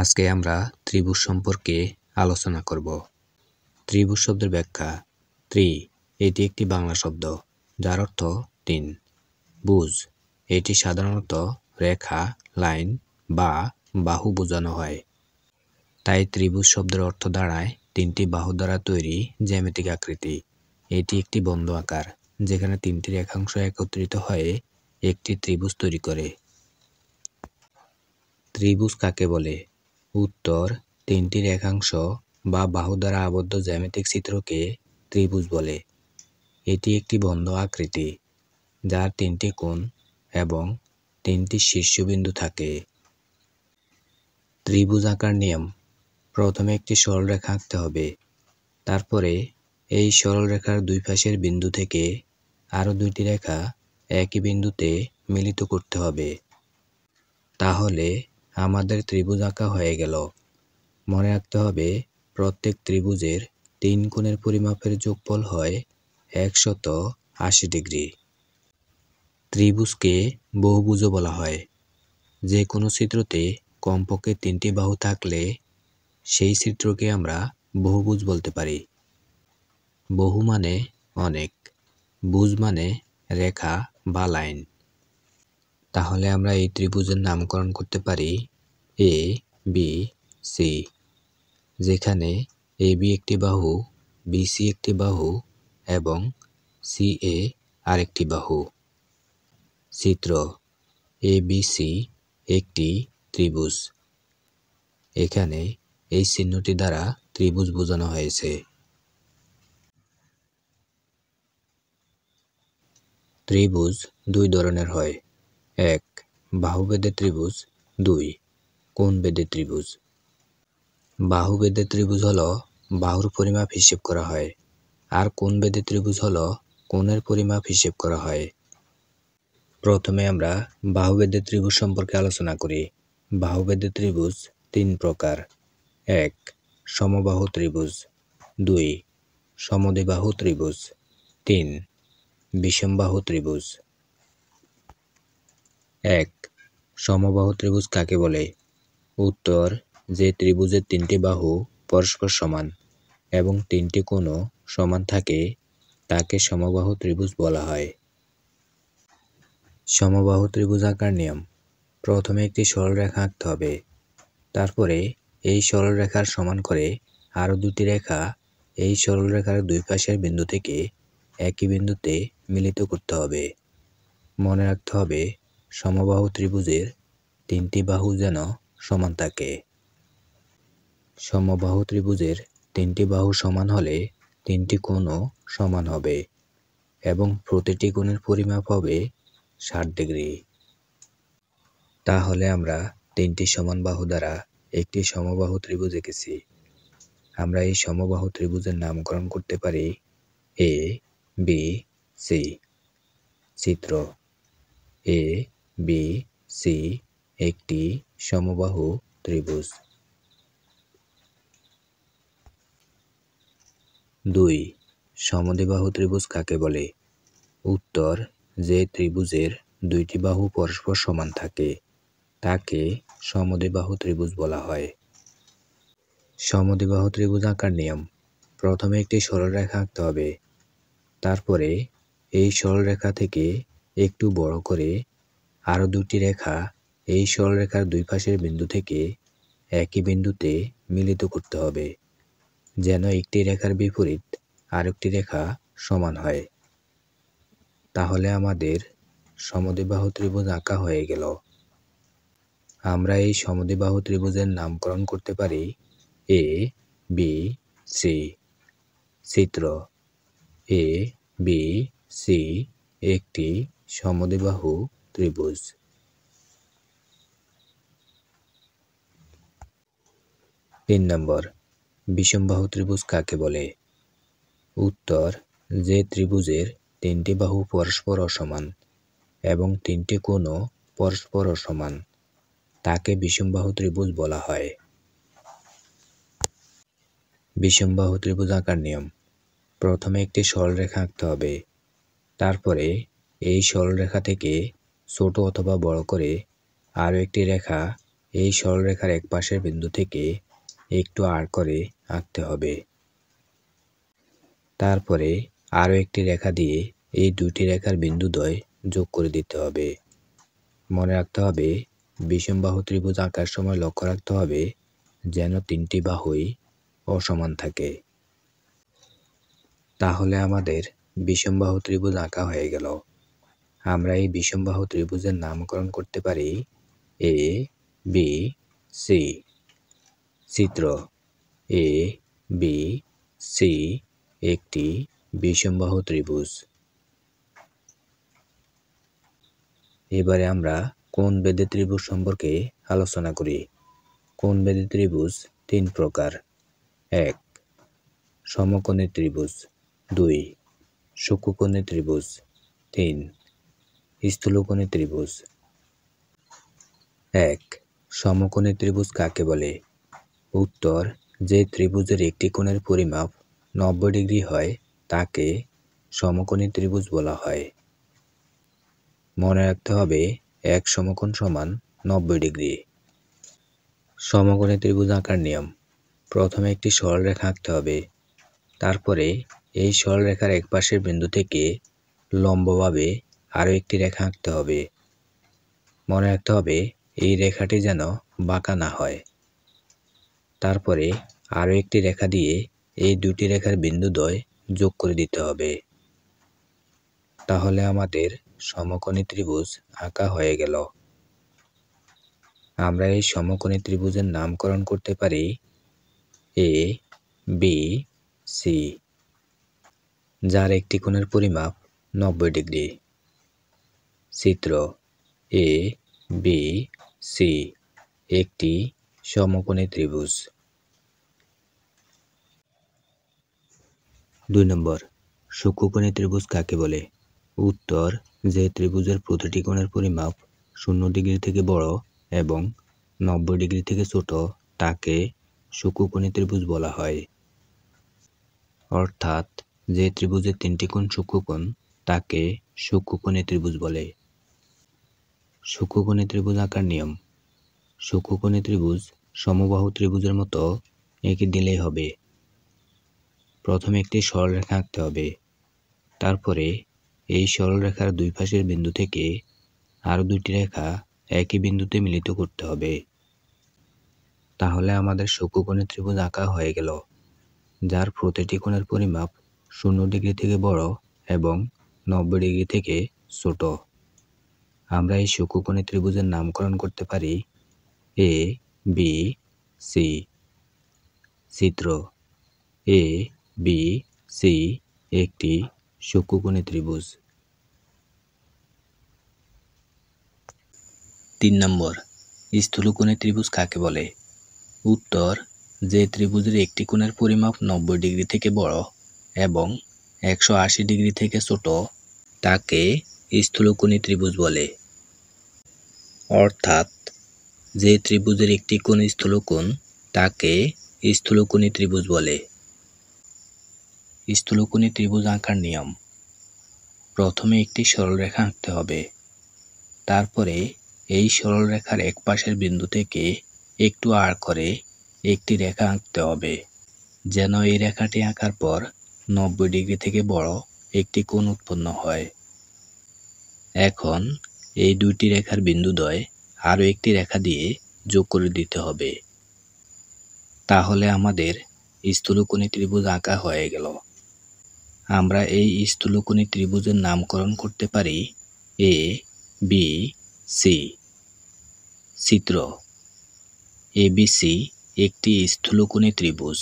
আজকে আমরা ত্রিভুজ সম্পর্কে আলোচনা করব ত্রিভুজ শব্দের ব্যাখ্যা ত্রি এটি একটি বাংলা শব্দ যার অর্থ তিন বুজ এটি সাধারণত রেখা লাইন বা বাহু বোঝানো হয় তাই ত্রিভুজ শব্দের অর্থ দাঁড়ায় তিনটি বাহু দ্বারা তৈরি জ্যামিতিক আকৃতি এটি একটি বন্ধ আকার যেখানে তিনটি রেখাংশ একত্রিত হয়ে একটি ত্রিভুজ তৈরি করে ত্রিভুজ কাকে বলে উত্তর তিনটি রেখাংশ বা বাহু দ্বারা আবদ্ধ জ্যামিতিক চিত্রকে ত্রিভুজ বলে এটি একটি বন্ধ আকৃতি যার তিনটি কোণ এবং তিনটি শীর্ষবিন্দু থাকে ত্রিভুজ আঁকার নিয়ম প্রথমে একটি সরলরেখা আঁকতে হবে তারপরে এই সরলরেখার দুই পাশের বিন্দু থেকে আরও দুইটি রেখা একই বিন্দুতে মিলিত করতে হবে তাহলে আমাদের ত্রিভুজ আঁকা হয়ে গেল মনে রাখতে হবে প্রত্যেক ত্রিভুজের তিন কোণের পরিমাপের যোগফল হয় একশত আশি ডিগ্রি ত্রিভুজকে বহুভুজও বলা হয় যে কোনো চিত্রতে কমপক্ষে তিনটি বাহু থাকলে সেই চিত্রকে আমরা বহুভুজ বলতে পারি বহু মানে অনেক বুজ মানে রেখা বা লাইন তাহলে আমরা এই ত্রিভুজের নামকরণ করতে পারি এ বি সি যেখানে এ বি একটি বাহু বি সি একটি বাহু এবং সি এ আরেকটি বাহু চিত্র এ বি সি একটি ত্রিভুজ এখানে এই চিহ্নটি দ্বারা ত্রিভুজ বোঝানো হয়েছে ত্রিভুজ দুই ধরনের হয় এক বাহুভেদে ত্রিভুজ দুই কোন বেদে ত্রিভুজ বাহু বেদে ত্রিভুজ হলো বাহুর পরিমাপ হিসেব করা হয় আর কোন বেদে ত্রিভুজ হলো কোণের পরিমাপ হিসেব করা হয় প্রথমে আমরা বাহু বেদে ত্রিভুজ সম্পর্কে আলোচনা করি বাহু বেদে ত্রিভুজ তিন প্রকার এক সমবাহু ত্রিভুজ দুই সমদেবাহু ত্রিভুজ তিন বিষমবাহু ত্রিভুজ এক সমবাহু ত্রিভুজ কাকে বলে উত্তর যে ত্রিভুজের তিনটি বাহু পরস্পর সমান এবং তিনটি কোনো সমান থাকে তাকে সমবাহু ত্রিভুজ বলা হয় সমবাহু ত্রিভুজ আঁকার নিয়ম প্রথমে একটি সরলরেখা আঁকতে হবে তারপরে এই সরলরেখার সমান করে আরও দুটি রেখা এই সরলরেখার দুই পাশের বিন্দু থেকে একই বিন্দুতে মিলিত করতে হবে মনে রাখতে হবে সমবাহু ত্রিভুজের তিনটি বাহু যেন সমান থাকে সমবাহু ত্রিভুজের তিনটি বাহু সমান হলে তিনটি কোণও সমান হবে এবং প্রতিটি কোণের পরিমাপ হবে ষাট ডিগ্রি তাহলে আমরা তিনটি সমান বাহু দ্বারা একটি সমবাহু ত্রিভুজ এঁকেছি আমরা এই সমবাহু ত্রিভুজের নামকরণ করতে পারি এ বি সি চিত্র এ বি সি একটি সমবাহু ত্রিভুজ দুই সমদেবাহু ত্রিভুজ কাকে বলে উত্তর যে ত্রিভুজের দুইটি বাহু পরস্পর সমান থাকে তাকে সমদেবাহু ত্রিভুজ বলা হয় সমদেবাহু ত্রিভুজ আঁকার নিয়ম প্রথমে একটি সরলরেখা আঁকতে হবে তারপরে এই সরলরেখা থেকে একটু বড় করে আরও দুটি রেখা এই সরলরেখার দুই পাশের বিন্দু থেকে একই বিন্দুতে মিলিত করতে হবে যেন একটি রেখার বিপরীত আরেকটি রেখা সমান হয় তাহলে আমাদের সমদিবাহু ত্রিভুজ আঁকা হয়ে গেল আমরা এই সমদিবাহু ত্রিভুজের নামকরণ করতে পারি এ বি সি চিত্র এ বি সি একটি সমদিবাহু ত্রিভুজ তিন নম্বর বিষমবাহু ত্রিভুজ কাকে বলে উত্তর যে ত্রিভুজের তিনটি বাহু পরস্পর অসমান এবং তিনটি কোণও পরস্পর অসমান তাকে বিষমবাহু ত্রিভুজ বলা হয় বিষমবাহু ত্রিভুজ আঁকার নিয়ম প্রথমে একটি সরলরেখা আঁকতে হবে তারপরে এই সরলরেখা থেকে ছোট অথবা বড় করে আরও একটি রেখা এই সরলরেখার এক পাশের বিন্দু থেকে একটু আড় করে আঁকতে হবে তারপরে আরও একটি রেখা দিয়ে এই দুটি রেখার বিন্দুদ্বয় যোগ করে দিতে হবে মনে রাখতে হবে বিষম বাহু ত্রিভুজ আঁকার সময় লক্ষ্য রাখতে হবে যেন তিনটি বাহুই অসমান থাকে তাহলে আমাদের বিষম বাহু ত্রিভুজ আঁকা হয়ে গেল আমরা এই বিষম বাহু ত্রিভুজের নামকরণ করতে পারি এ বি সি চিত্র এ বি সি একটি বিষমবাহু ত্রিভুজ এবারে আমরা কোন বেদে ত্রিভুজ সম্পর্কে আলোচনা করি কোন বেদে ত্রিভুজ তিন প্রকার এক সমকোণে ত্রিভুজ দুই সূক্ষ্মকোণী ত্রিভুজ তিন স্থূলকোণী ত্রিভুজ এক সমকোণী ত্রিভুজ কাকে বলে উত্তর যে ত্রিভুজের একটি কোণের পরিমাপ নব্বই ডিগ্রি হয় তাকে সমকোণী ত্রিভুজ বলা হয় মনে রাখতে হবে এক সমকোণ সমান নব্বই ডিগ্রি সমকোণী ত্রিভুজ আঁকার নিয়ম প্রথমে একটি সরলরেখা আঁকতে হবে তারপরে এই সরলরেখার এক পাশের বিন্দু থেকে লম্বভাবে আরও একটি রেখা আঁকতে হবে মনে রাখতে হবে এই রেখাটি যেন বাঁকা না হয় তারপরে আরও একটি রেখা দিয়ে এই দুটি রেখার বিন্দুদ্বয় যোগ করে দিতে হবে তাহলে আমাদের সমকোণী ত্রিভুজ আঁকা হয়ে গেল আমরা এই সমকোণী ত্রিভুজের নামকরণ করতে পারি এ বি সি যার একটি কোণের পরিমাপ নব্বই ডিগ্রি চিত্র এ বি সি একটি সমকোণী ত্রিভুজ দুই নম্বর সূক্ষ্মকোণী ত্রিভুজ কাকে বলে উত্তর যে ত্রিভুজের প্রতিটি কোণের পরিমাপ শূন্য ডিগ্রি থেকে বড় এবং নব্বই ডিগ্রি থেকে ছোট তাকে সূক্ষ্মকোণী ত্রিভুজ বলা হয় অর্থাৎ যে ত্রিভুজের তিনটি কোণ সূক্ষ্মকোণ তাকে সূক্ষ্মকোণী ত্রিভুজ বলে সূক্ষ্মকোণী ত্রিভুজ আঁকার নিয়ম সূক্ষ্মকোণী ত্রিভুজ সমবাহু ত্রিভুজের মতো এঁকে দিলেই হবে প্রথমে একটি সরলরেখা আঁকতে হবে তারপরে এই সরলরেখার দুই পাশের বিন্দু থেকে আরও দুইটি রেখা একই বিন্দুতে মিলিত করতে হবে তাহলে আমাদের শকুকোণের ত্রিভুজ আঁকা হয়ে গেল যার প্রতিটি কোণের পরিমাপ শূন্য ডিগ্রি থেকে বড় এবং নব্বই ডিগ্রি থেকে ছোট আমরা এই শকুকোণের ত্রিভুজের নামকরণ করতে পারি এ বি সি চিত্র এ বি সি একটি ষষ্ঠকোণী ত্রিভুজ তিন নম্বর স্থূলকোণী ত্রিভুজ কাকে বলে উত্তর যে ত্রিভুজের একটি কোণের পরিমাপ নব্বই ডিগ্রি থেকে বড় এবং একশো আশি ডিগ্রি থেকে ছোট তাকে স্থূলকোণী ত্রিভুজ বলে অর্থাৎ যে ত্রিভুজের একটি কোণ স্থূলকোণ তাকে স্থূলকোণী ত্রিভুজ বলে স্থূলকোণী ত্রিভুজ আঁকার নিয়ম প্রথমে একটি সরলরেখা আঁকতে হবে তারপরে এই সরলরেখার এক পাশের বিন্দু থেকে একটু আড় করে একটি রেখা আঁকতে হবে যেন এই রেখাটি আঁকার পর নব্বই ডিগ্রি থেকে বড় একটি কোণ উৎপন্ন হয় এখন এই দুইটি রেখার বিন্দুদ্বয় আরও একটি রেখা দিয়ে যোগ করে দিতে হবে তাহলে আমাদের স্থূলকোণী ত্রিভুজ আঁকা হয়ে গেল আমরা এই স্থূলকোণী ত্রিভুজের নামকরণ করতে পারি এ বি সি চিত্র এবিসি একটি স্থূলকোণী ত্রিভুজ